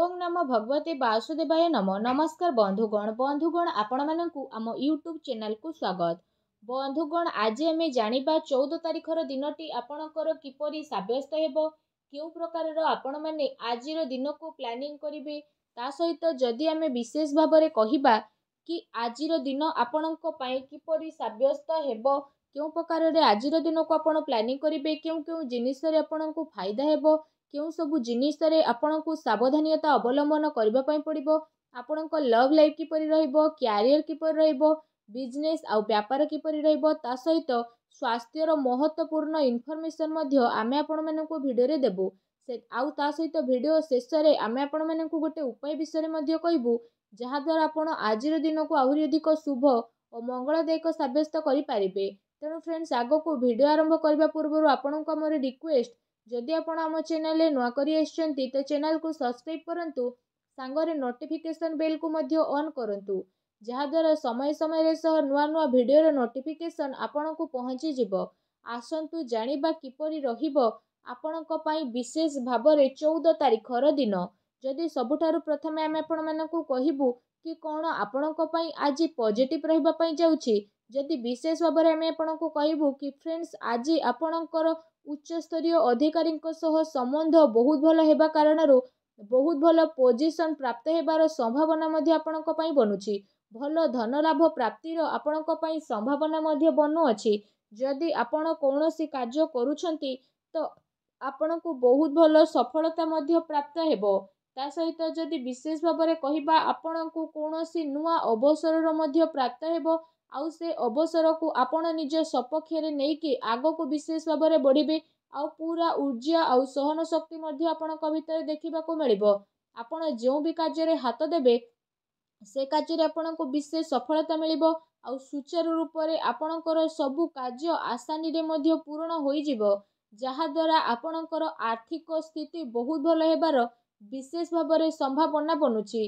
ওম নম ভগবতে বাসুদেবায় নম নমস্কার বন্ধুগণ বন্ধুগণ আপনার আম ইউট্যুব চ্যানেলকু স্বাগত বন্ধুগণ আজ আমি জাঁয়া চৌদ তারিখর দিনটি আপনার কিপর সাব্যস্ত হব কেউ প্রকারর আপনার আজির দিনকু প্ল্যানিং করবে তা সহিত যদি আমি বিশেষ ভাবে কহবা কি আজর দিন আপনার কিপর সাব্যস্ত হব ହେବ କେଉଁ আজর ଆଜିର আপনার ଆପଣ করবে কেউ কেউ জিনিসের আপনার ফাইদা হব କେଉଁ ସବୁ ଜିନିଷରେ ଆପଣଙ୍କୁ ସାବଧାନତା ଅବଲମ୍ବନ କରିବା ପାଇଁ ପଡ଼ିବ ଆପଣଙ୍କ ଲଭ୍ ଲାଇଫ୍ କିପରି ରହିବ କ୍ୟାରିୟର କିପରି ରହିବ ବିଜନେସ୍ ଆଉ ବ୍ୟାପାର କିପରି ରହିବ ତା ସହିତ ସ୍ୱାସ୍ଥ୍ୟର ମହତ୍ତ୍ୱପୂର୍ଣ୍ଣ ଇନଫର୍ମେସନ୍ ମଧ୍ୟ ଆମେ ଆପଣମାନଙ୍କୁ ଭିଡ଼ିଓରେ ଦେବୁ ସେ ଆଉ ତା ସହିତ ଭିଡ଼ିଓ ଶେଷରେ ଆମେ ଆପଣମାନଙ୍କୁ ଗୋଟେ ଉପାୟ ବିଷୟରେ ମଧ୍ୟ କହିବୁ ଯାହାଦ୍ୱାରା ଆପଣ ଆଜିର ଦିନକୁ ଆହୁରି ଅଧିକ ଶୁଭ ଓ ମଙ୍ଗଳଦାୟକ ସାବ୍ୟସ୍ତ କରିପାରିବେ ତେଣୁ ଫ୍ରେଣ୍ଡସ୍ ଆଗକୁ ଭିଡ଼ିଓ ଆରମ୍ଭ କରିବା ପୂର୍ବରୁ ଆପଣଙ୍କୁ ଆମର ରିକ୍ୱେଷ୍ଟ ଯଦି ଆପଣ ଆମ ଚ୍ୟାନେଲରେ ନୂଆ କରି ଆସିଛନ୍ତି ତ ଚ୍ୟାନେଲକୁ ସବସ୍କ୍ରାଇବ୍ କରନ୍ତୁ ସାଙ୍ଗରେ ନୋଟିଫିକେସନ୍ ବେଲ୍କୁ ମଧ୍ୟ ଅନ୍ କରନ୍ତୁ ଯାହାଦ୍ୱାରା ସମୟ ସମୟରେ ସହ ନୂଆ ନୂଆ ଭିଡ଼ିଓର ନୋଟିଫିକେସନ୍ ଆପଣଙ୍କୁ ପହଞ୍ଚିଯିବ ଆସନ୍ତୁ ଜାଣିବା କିପରି ରହିବ ଆପଣଙ୍କ ପାଇଁ ବିଶେଷ ଭାବରେ ଚଉଦ ତାରିଖର ଦିନ ଯଦି ସବୁଠାରୁ ପ୍ରଥମେ ଆମେ ଆପଣମାନଙ୍କୁ କହିବୁ କି କ'ଣ ଆପଣଙ୍କ ପାଇଁ ଆଜି ପଜିଟିଭ୍ ରହିବା ପାଇଁ ଯାଉଛି ଯଦି ବିଶେଷ ଭାବରେ ଆମେ ଆପଣଙ୍କୁ କହିବୁ କି ଫ୍ରେଣ୍ଡସ୍ ଆଜି ଆପଣଙ୍କର ଉଚ୍ଚସ୍ତରୀୟ ଅଧିକାରୀଙ୍କ ସହ ସମ୍ବନ୍ଧ ବହୁତ ଭଲ ହେବା କାରଣରୁ ବହୁତ ଭଲ ପୋଜିସନ୍ ପ୍ରାପ୍ତ ହେବାର ସମ୍ଭାବନା ମଧ୍ୟ ଆପଣଙ୍କ ପାଇଁ ବନୁଛି ଭଲ ଧନଲାଭ ପ୍ରାପ୍ତିର ଆପଣଙ୍କ ପାଇଁ ସମ୍ଭାବନା ମଧ୍ୟ ବନୁଅଛି ଯଦି ଆପଣ କୌଣସି କାର୍ଯ୍ୟ କରୁଛନ୍ତି ତ ଆପଣଙ୍କୁ ବହୁତ ଭଲ ସଫଳତା ମଧ୍ୟ ପ୍ରାପ୍ତ ହେବ ତା ସହିତ ଯଦି ବିଶେଷ ଭାବରେ କହିବା ଆପଣଙ୍କୁ କୌଣସି ନୂଆ ଅବସରର ମଧ୍ୟ ପ୍ରାପ୍ତ ହେବ ଆଉ ସେ ଅବସରକୁ ଆପଣ ନିଜ ସପକ୍ଷରେ ନେଇକି ଆଗକୁ ବିଶେଷ ଭାବରେ ବଢ଼ିବେ ଆଉ ପୁରା ଉର୍ଜା ଆଉ ସହନ ଶକ୍ତି ମଧ୍ୟ ଆପଣଙ୍କ ଭିତରେ ଦେଖିବାକୁ ମିଳିବ ଆପଣ ଯେଉଁ ବି କାର୍ଯ୍ୟରେ ହାତ ଦେବେ ସେ କାର୍ଯ୍ୟରେ ଆପଣଙ୍କୁ ବିଶେଷ ସଫଳତା ମିଳିବ ଆଉ ସୁଚାରୁ ରୂପରେ ଆପଣଙ୍କର ସବୁ କାର୍ଯ୍ୟ ଆସାନୀରେ ମଧ୍ୟ ପୂରଣ ହୋଇଯିବ ଯାହାଦ୍ୱାରା ଆପଣଙ୍କର ଆର୍ଥିକ ସ୍ଥିତି ବହୁତ ଭଲ ହେବାର ବିଶେଷ ଭାବରେ ସମ୍ଭାବନା ବନୁଛି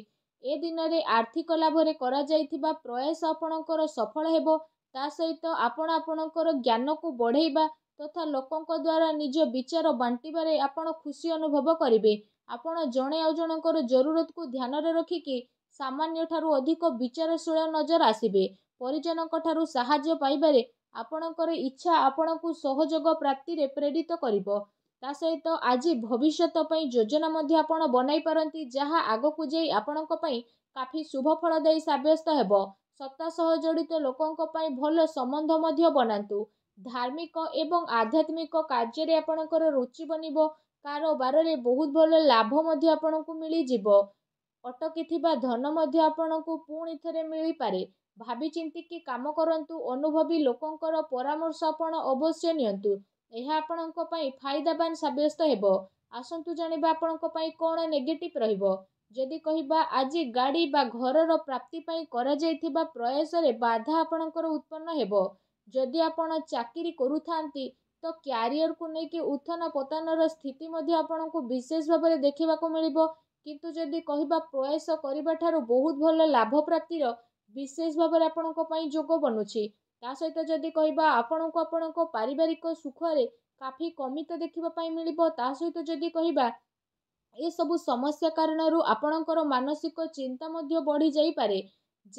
ଏ ଦିନରେ ଆର୍ଥିକ ଲାଭରେ କରାଯାଇଥିବା ପ୍ରୟାସ ଆପଣଙ୍କର ସଫଳ ହେବ ତା ସହିତ ଆପଣ ଆପଣଙ୍କର ଜ୍ଞାନକୁ ବଢ଼େଇବା ତଥା ଲୋକଙ୍କ ଦ୍ୱାରା ନିଜ ବିଚାର ବାଣ୍ଟିବାରେ ଆପଣ ଖୁସି ଅନୁଭବ କରିବେ ଆପଣ ଜଣେ ଆଉ ଜଣଙ୍କର ଜରୁରତକୁ ଧ୍ୟାନରେ ରଖିକି ସାମାନ୍ୟଠାରୁ ଅଧିକ ବିଚାରଶୀଳ ନଜର ଆସିବେ ପରିଜନଙ୍କ ଠାରୁ ସାହାଯ୍ୟ ପାଇବାରେ ଆପଣଙ୍କର ଇଚ୍ଛା ଆପଣଙ୍କୁ ସହଯୋଗ ପ୍ରାପ୍ତିରେ ପ୍ରେରିତ କରିବ ତା ସହିତ ଆଜି ଭବିଷ୍ୟତ ପାଇଁ ଯୋଜନା ମଧ୍ୟ ଆପଣ ବନାଇ ପାରନ୍ତି ଯାହା ଆଗକୁ ଯାଇ ଆପଣଙ୍କ ପାଇଁ କାଫି ଶୁଭଫଳ ଦେଇ ସାବ୍ୟସ୍ତ ହେବ ସତ୍ତା ସହ ଜଡ଼ିତ ଲୋକଙ୍କ ପାଇଁ ଭଲ ସମ୍ବନ୍ଧ ମଧ୍ୟ ବନାନ୍ତୁ ଧାର୍ମିକ ଏବଂ ଆଧ୍ୟାତ୍ମିକ କାର୍ଯ୍ୟରେ ଆପଣଙ୍କର ରୁଚି ବନିବ କାରବାରରେ ବହୁତ ଭଲ ଲାଭ ମଧ୍ୟ ଆପଣଙ୍କୁ ମିଳିଯିବ ଅଟକିଥିବା ଧନ ମଧ୍ୟ ଆପଣଙ୍କୁ ପୁଣି ଥରେ ମିଳିପାରେ ଭାବି ଚିନ୍ତିକି କାମ କରନ୍ତୁ ଅନୁଭବୀ ଲୋକଙ୍କର ପରାମର୍ଶ ଆପଣ ଅବଶ୍ୟ ନିଅନ୍ତୁ ଏହା ଆପଣଙ୍କ ପାଇଁ ଫାଇଦାବାନ ସାବ୍ୟସ୍ତ ହେବ ଆସନ୍ତୁ ଜାଣିବା ଆପଣଙ୍କ ପାଇଁ କ'ଣ ନେଗେଟିଭ୍ ରହିବ ଯଦି କହିବା ଆଜି ଗାଡ଼ି ବା ଘରର ପ୍ରାପ୍ତି ପାଇଁ କରାଯାଇଥିବା ପ୍ରୟାସରେ ବାଧା ଆପଣଙ୍କର ଉତ୍ପନ୍ନ ହେବ ଯଦି ଆପଣ ଚାକିରି କରୁଥାନ୍ତି ତ କ୍ୟାରିୟରକୁ ନେଇକି ଉତ୍ଥାନ ପତନର ସ୍ଥିତି ମଧ୍ୟ ଆପଣଙ୍କୁ ବିଶେଷ ଭାବରେ ଦେଖିବାକୁ ମିଳିବ କିନ୍ତୁ ଯଦି କହିବା ପ୍ରୟାସ କରିବା ଠାରୁ ବହୁତ ଭଲ ଲାଭ ପ୍ରାପ୍ତିର ବିଶେଷ ଭାବରେ ଆପଣଙ୍କ ପାଇଁ ଯୋଗ ବନୁଛି ତା ସହିତ ଯଦି କହିବା ଆପଣଙ୍କୁ ଆପଣଙ୍କ ପାରିବାରିକ ସୁଖରେ କାଫି କମି ତ ଦେଖିବା ପାଇଁ ମିଳିବ ତା ସହିତ ଯଦି କହିବା ଏସବୁ ସମସ୍ୟା କାରଣରୁ ଆପଣଙ୍କର ମାନସିକ ଚିନ୍ତା ମଧ୍ୟ ବଢ଼ିଯାଇପାରେ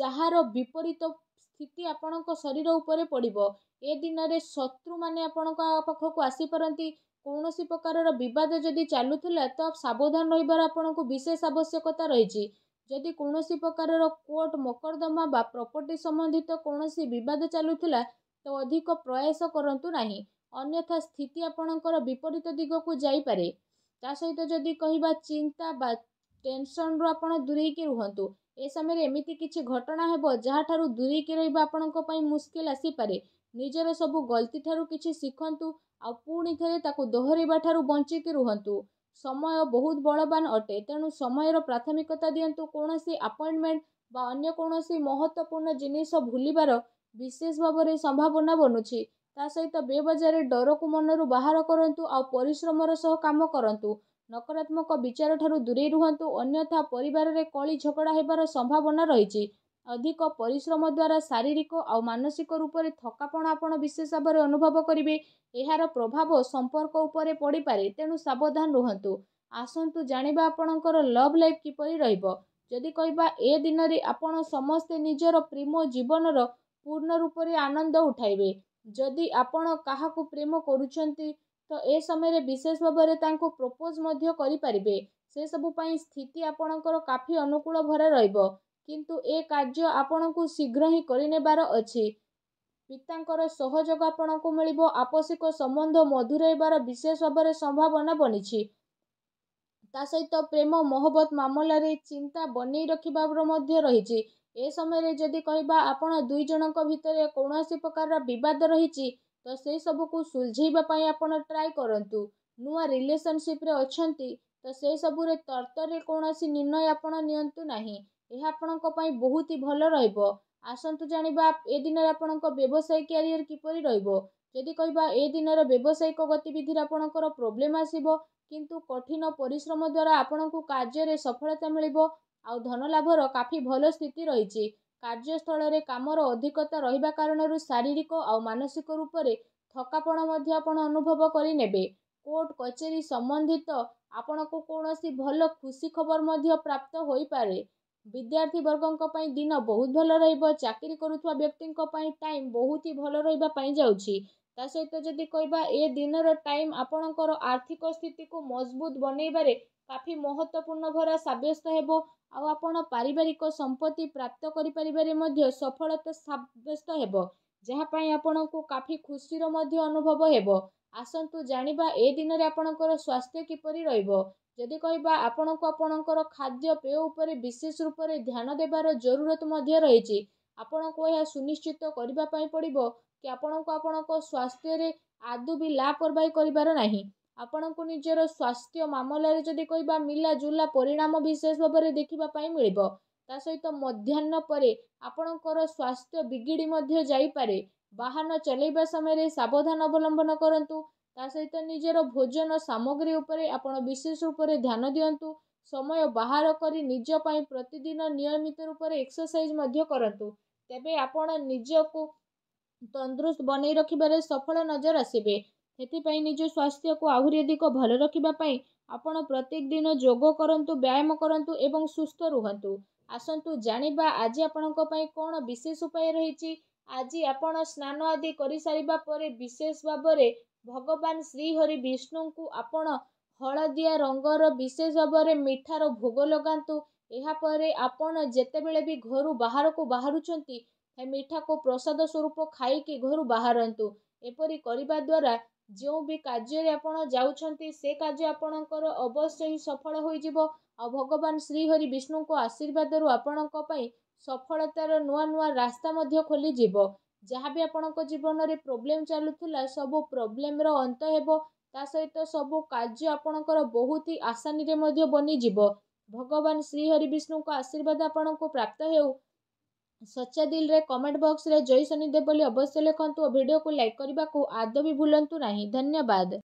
ଯାହାର ବିପରୀତ ସ୍ଥିତି ଆପଣଙ୍କ ଶରୀର ଉପରେ ପଡ଼ିବ ଏ ଦିନରେ ଶତ୍ରୁମାନେ ଆପଣଙ୍କ ପାଖକୁ ଆସିପାରନ୍ତି କୌଣସି ପ୍ରକାରର ବିବାଦ ଯଦି ଚାଲୁଥିଲା ତ ସାବଧାନ ରହିବାର ଆପଣଙ୍କୁ ବିଶେଷ ଆବଶ୍ୟକତା ରହିଛି ଯଦି କୌଣସି ପ୍ରକାରର କୋର୍ଟ ମକର୍ଦ୍ଦମା ବା ପ୍ରପର୍ଟି ସମ୍ବନ୍ଧିତ କୌଣସି ବିବାଦ ଚାଲୁଥିଲା ତ ଅଧିକ ପ୍ରୟାସ କରନ୍ତୁ ନାହିଁ ଅନ୍ୟଥା ସ୍ଥିତି ଆପଣଙ୍କର ବିପରୀତ ଦିଗକୁ ଯାଇପାରେ ତା ସହିତ ଯଦି କହିବା ଚିନ୍ତା ବା ଟେନସନ୍ରୁ ଆପଣ ଦୂରେଇକି ରୁହନ୍ତୁ ଏ ସମୟରେ ଏମିତି କିଛି ଘଟଣା ହେବ ଯାହାଠାରୁ ଦୂରେଇକି ରହିବା ଆପଣଙ୍କ ପାଇଁ ମୁସ୍କିଲ ଆସିପାରେ ନିଜର ସବୁ ଗଲତି ଠାରୁ କିଛି ଶିଖନ୍ତୁ ଆଉ ପୁଣି ଥରେ ତାକୁ ଦୋହରାଇବା ଠାରୁ ବଞ୍ଚିକି ରୁହନ୍ତୁ ସମୟ ବହୁତ ବଳବାନ ଅଟେ ତେଣୁ ସମୟର ପ୍ରାଥମିକତା ଦିଅନ୍ତୁ କୌଣସି ଆପଏଣ୍ଟମେଣ୍ଟ ବା ଅନ୍ୟ କୌଣସି ମହତ୍ଵପୂର୍ଣ୍ଣ ଜିନିଷ ଭୁଲିବାର ବିଶେଷ ଭାବରେ ସମ୍ଭାବନା ବନୁଛି ତା ସହିତ ବେବଜାରରେ ଡରକୁ ମନରୁ ବାହାର କରନ୍ତୁ ଆଉ ପରିଶ୍ରମର ସହ କାମ କରନ୍ତୁ ନକାରାତ୍ମକ ବିଚାରଠାରୁ ଦୂରେଇ ରୁହନ୍ତୁ ଅନ୍ୟଥା ପରିବାରରେ କଳି ଝଗଡ଼ା ହେବାର ସମ୍ଭାବନା ରହିଛି ଅଧିକ ପରିଶ୍ରମ ଦ୍ୱାରା ଶାରୀରିକ ଆଉ ମାନସିକ ରୂପରେ ଥକାପଣ ଆପଣ ବିଶେଷ ଭାବରେ ଅନୁଭବ କରିବେ ଏହାର ପ୍ରଭାବ ସମ୍ପର୍କ ଉପରେ ପଡ଼ିପାରେ ତେଣୁ ସାବଧାନ ରୁହନ୍ତୁ ଆସନ୍ତୁ ଜାଣିବା ଆପଣଙ୍କର ଲଭ୍ ଲାଇଫ୍ କିପରି ରହିବ ଯଦି କହିବା ଏ ଦିନରେ ଆପଣ ସମସ୍ତେ ନିଜର ପ୍ରେମ ଜୀବନର ପୂର୍ଣ୍ଣ ରୂପରେ ଆନନ୍ଦ ଉଠାଇବେ ଯଦି ଆପଣ କାହାକୁ ପ୍ରେମ କରୁଛନ୍ତି ତ ଏ ସମୟରେ ବିଶେଷ ଭାବରେ ତାଙ୍କୁ ପ୍ରପୋଜ୍ ମଧ୍ୟ କରିପାରିବେ ସେସବୁ ପାଇଁ ସ୍ଥିତି ଆପଣଙ୍କର କାଫି ଅନୁକୂଳ ଭରା ରହିବ କିନ୍ତୁ ଏ କାର୍ଯ୍ୟ ଆପଣଙ୍କୁ ଶୀଘ୍ର ହିଁ କରିନେବାର ଅଛି ପିତାଙ୍କର ସହଯୋଗ ଆପଣଙ୍କୁ ମିଳିବ ଆବଶ୍ୟକ ସମ୍ବନ୍ଧ ମଧୁରାଇବାର ବିଶେଷ ଭାବରେ ସମ୍ଭାବନା ବନିଛି ତା ସହିତ ପ୍ରେମ ମହବତ ମାମଲାରେ ଚିନ୍ତା ବନେଇ ରଖିବାର ମଧ୍ୟ ରହିଛି ଏ ସମୟରେ ଯଦି କହିବା ଆପଣ ଦୁଇ ଜଣଙ୍କ ଭିତରେ କୌଣସି ପ୍ରକାରର ବିବାଦ ରହିଛି ତ ସେସବୁକୁ ସୁଲଝେଇବା ପାଇଁ ଆପଣ ଟ୍ରାଏ କରନ୍ତୁ ନୂଆ ରିଲେସନସିପ୍ରେ ଅଛନ୍ତି ତ ସେସବୁରେ ତର୍ତ୍ତରେ କୌଣସି ନିର୍ଣ୍ଣୟ ଆପଣ ନିଅନ୍ତୁ ନାହିଁ ଏହା ଆପଣଙ୍କ ପାଇଁ ବହୁତ ହି ଭଲ ରହିବ ଆସନ୍ତୁ ଜାଣିବା ଏ ଦିନରେ ଆପଣଙ୍କ ବ୍ୟବସାୟ କ୍ୟାରିୟର କିପରି ରହିବ ଯଦି କହିବା ଏ ଦିନର ବ୍ୟବସାୟିକ ଗତିବିଧିରେ ଆପଣଙ୍କର ପ୍ରୋବ୍ଲେମ୍ ଆସିବ କିନ୍ତୁ କଠିନ ପରିଶ୍ରମ ଦ୍ୱାରା ଆପଣଙ୍କୁ କାର୍ଯ୍ୟରେ ସଫଳତା ମିଳିବ ଆଉ ଧନଲାଭର କାଫି ଭଲ ସ୍ଥିତି ରହିଛି କାର୍ଯ୍ୟସ୍ଥଳରେ କାମର ଅଧିକତା ରହିବା କାରଣରୁ ଶାରୀରିକ ଆଉ ମାନସିକ ରୂପରେ ଥକାପଣ ମଧ୍ୟ ଆପଣ ଅନୁଭବ କରିନେବେ କୋର୍ଟ କଚେରୀ ସମ୍ବନ୍ଧିତ ଆପଣଙ୍କୁ କୌଣସି ଭଲ ଖୁସି ଖବର ମଧ୍ୟ ପ୍ରାପ୍ତ ହୋଇପାରେ ବିଦ୍ୟାର୍ଥୀ ବର୍ଗଙ୍କ ପାଇଁ ଦିନ ବହୁତ ଭଲ ରହିବ ଚାକିରି କରୁଥିବା ବ୍ୟକ୍ତିଙ୍କ ପାଇଁ ଟାଇମ୍ ବହୁତ ହି ଭଲ ରହିବା ପାଇଁ ଯାଉଛି ତା ସହିତ ଯଦି କହିବା ଏ ଦିନର ଟାଇମ୍ ଆପଣଙ୍କର ଆର୍ଥିକ ସ୍ଥିତିକୁ ମଜବୁତ ବନେଇବାରେ କାଫି ମହତ୍ତ୍ୱପୂର୍ଣ୍ଣ ଭରା ସାବ୍ୟସ୍ତ ହେବ ଆଉ ଆପଣ ପାରିବାରିକ ସମ୍ପତ୍ତି ପ୍ରାପ୍ତ କରିପାରିବାରେ ମଧ୍ୟ ସଫଳତା ସାବ୍ୟସ୍ତ ହେବ ଯାହା ପାଇଁ ଆପଣଙ୍କୁ କାଫି ଖୁସିର ମଧ୍ୟ ଅନୁଭବ ହେବ ଆସନ୍ତୁ ଜାଣିବା ଏ ଦିନରେ ଆପଣଙ୍କର ସ୍ୱାସ୍ଥ୍ୟ କିପରି ରହିବ ଯଦି କହିବା ଆପଣଙ୍କୁ ଆପଣଙ୍କର ଖାଦ୍ୟପେୟ ଉପରେ ବିଶେଷ ରୂପରେ ଧ୍ୟାନ ଦେବାର ଜରୁରତ ମଧ୍ୟ ରହିଛି ଆପଣଙ୍କୁ ଏହା ସୁନିଶ୍ଚିତ କରିବା ପାଇଁ ପଡ଼ିବ କି ଆପଣଙ୍କୁ ଆପଣଙ୍କ ସ୍ୱାସ୍ଥ୍ୟରେ ଆଦୌ ବି ଲାପରବାହୀ କରିବାର ନାହିଁ ଆପଣଙ୍କୁ ନିଜର ସ୍ୱାସ୍ଥ୍ୟ ମାମଲାରେ ଯଦି କହିବା ମିଲାଜୁଲା ପରିଣାମ ବିଶେଷ ଭାବରେ ଦେଖିବା ପାଇଁ ମିଳିବ ତା ସହିତ ମଧ୍ୟାହ୍ନ ପରେ ଆପଣଙ୍କର ସ୍ୱାସ୍ଥ୍ୟ ବିଗିଡ଼ି ମଧ୍ୟ ଯାଇପାରେ ବାହନ ଚଲେଇବା ସମୟରେ ସାବଧାନ ଅବଲମ୍ବନ କରନ୍ତୁ ତା ସହିତ ନିଜର ଭୋଜନ ସାମଗ୍ରୀ ଉପରେ ଆପଣ ବିଶେଷ ରୂପରେ ଧ୍ୟାନ ଦିଅନ୍ତୁ ସମୟ ବାହାର କରି ନିଜ ପାଇଁ ପ୍ରତିଦିନ ନିୟମିତ ରୂପରେ ଏକ୍ସରସାଇଜ୍ ମଧ୍ୟ କରନ୍ତୁ ତେବେ ଆପଣ ନିଜକୁ ତନ୍ଦୁରୁସ୍ତ ବନେଇ ରଖିବାରେ ସଫଳ ନଜର ଆସିବେ ସେଥିପାଇଁ ନିଜ ସ୍ୱାସ୍ଥ୍ୟକୁ ଆହୁରି ଅଧିକ ଭଲ ରଖିବା ପାଇଁ ଆପଣ ପ୍ରତ୍ୟେକ ଦିନ ଯୋଗ କରନ୍ତୁ ବ୍ୟାୟାମ କରନ୍ତୁ ଏବଂ ସୁସ୍ଥ ରୁହନ୍ତୁ ଆସନ୍ତୁ ଜାଣିବା ଆଜି ଆପଣଙ୍କ ପାଇଁ କ'ଣ ବିଶେଷ ଉପାୟ ରହିଛି ଆଜି ଆପଣ ସ୍ନାନ ଆଦି କରିସାରିବା ପରେ ବିଶେଷ ଭାବରେ ଭଗବାନ ଶ୍ରୀହରି ବିଷ୍ଣୁଙ୍କୁ ଆପଣ ହଳଦିଆ ରଙ୍ଗର ବିଶେଷ ଭାବରେ ମିଠାର ଭୋଗ ଲଗାନ୍ତୁ ଏହାପରେ ଆପଣ ଯେତେବେଳେ ବି ଘରୁ ବାହାରକୁ ବାହାରୁଛନ୍ତି ହେ ମିଠାକୁ ପ୍ରସାଦ ସ୍ୱରୂପ ଖାଇକି ଘରୁ ବାହାରନ୍ତୁ ଏପରି କରିବା ଦ୍ୱାରା ଯେଉଁ ବି କାର୍ଯ୍ୟରେ ଆପଣ ଯାଉଛନ୍ତି ସେ କାର୍ଯ୍ୟ ଆପଣଙ୍କର ଅବଶ୍ୟ ହିଁ ସଫଳ ହୋଇଯିବ ଆଉ ଭଗବାନ ଶ୍ରୀହରି ବିଷ୍ଣୁଙ୍କ ଆଶୀର୍ବାଦରୁ ଆପଣଙ୍କ ପାଇଁ ସଫଳତାର ନୂଆ ନୂଆ ରାସ୍ତା ମଧ୍ୟ ଖୋଲିଯିବ ଯାହା ବି ଆପଣଙ୍କ ଜୀବନରେ ପ୍ରୋବ୍ଲେମ୍ ଚାଲୁଥିଲା ସବୁ ପ୍ରୋବ୍ଲେମର ଅନ୍ତ ହେବ ତା ସହିତ ସବୁ କାର୍ଯ୍ୟ ଆପଣଙ୍କର ବହୁତ ହି ଆସାନୀରେ ମଧ୍ୟ ବନିଯିବ ଭଗବାନ ଶ୍ରୀହରି ବିଷ୍ଣୁଙ୍କ ଆଶୀର୍ବାଦ ଆପଣଙ୍କୁ ପ୍ରାପ୍ତ ହେଉ ସଚ୍ଚା ଦିଲରେ କମେଣ୍ଟ ବକ୍ସରେ ଜୟ ଶନିଦେବ ବୋଲି ଅବଶ୍ୟ ଲେଖନ୍ତୁ ଓ ଭିଡ଼ିଓକୁ ଲାଇକ୍ କରିବାକୁ ଆଦୌ ବି ଭୁଲନ୍ତୁ ନାହିଁ ଧନ୍ୟବାଦ